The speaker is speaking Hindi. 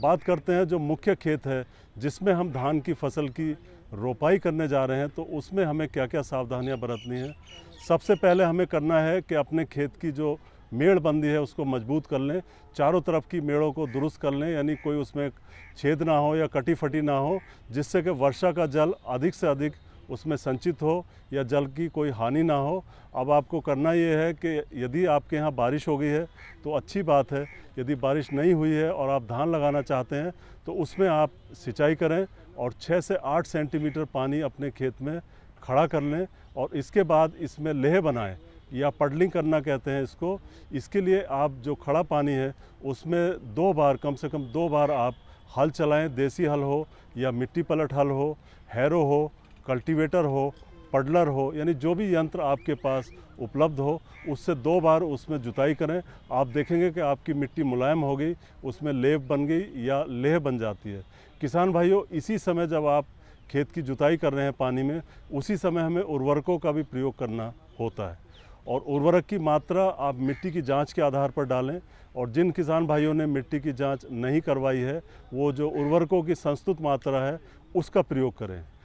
बात करते हैं जो मुख्य खेत है जिसमें हम धान की फसल की रोपाई करने जा रहे हैं तो उसमें हमें क्या क्या सावधानियां बरतनी है सबसे पहले हमें करना है कि अपने खेत की जो मेड़ बंदी है उसको मजबूत कर लें चारों तरफ की मेड़ों को दुरुस्त कर लें यानी कोई उसमें छेद ना हो या कटी फटी ना हो जिससे कि वर्षा का जल अधिक से अधिक उसमें संचित हो या जल की कोई हानि ना हो अब आपको करना ये है कि यदि आपके यहाँ बारिश हो गई है तो अच्छी बात है यदि बारिश नहीं हुई है और आप धान लगाना चाहते हैं तो उसमें आप सिंचाई करें और 6 से 8 सेंटीमीटर पानी अपने खेत में खड़ा कर लें और इसके बाद इसमें लेह बनाएं या पडलिंग करना कहते हैं इसको इसके लिए आप जो खड़ा पानी है उसमें दो बार कम से कम दो बार आप हल चलाएं देसी हल हो या मिट्टी पलट हल हो हैरो हो कल्टीवेटर हो पडलर हो यानी जो भी यंत्र आपके पास उपलब्ध हो उससे दो बार उसमें जुताई करें आप देखेंगे कि आपकी मिट्टी मुलायम हो गई उसमें लेप बन गई या लेह बन जाती है किसान भाइयों इसी समय जब आप खेत की जुताई कर रहे हैं पानी में उसी समय हमें उर्वरकों का भी प्रयोग करना होता है और उर्वरक की मात्रा आप मिट्टी की जांच के आधार पर डालें और जिन किसान भाइयों ने मिट्टी की जांच नहीं करवाई है वो जो उर्वरकों की संस्तुत मात्रा है उसका प्रयोग करें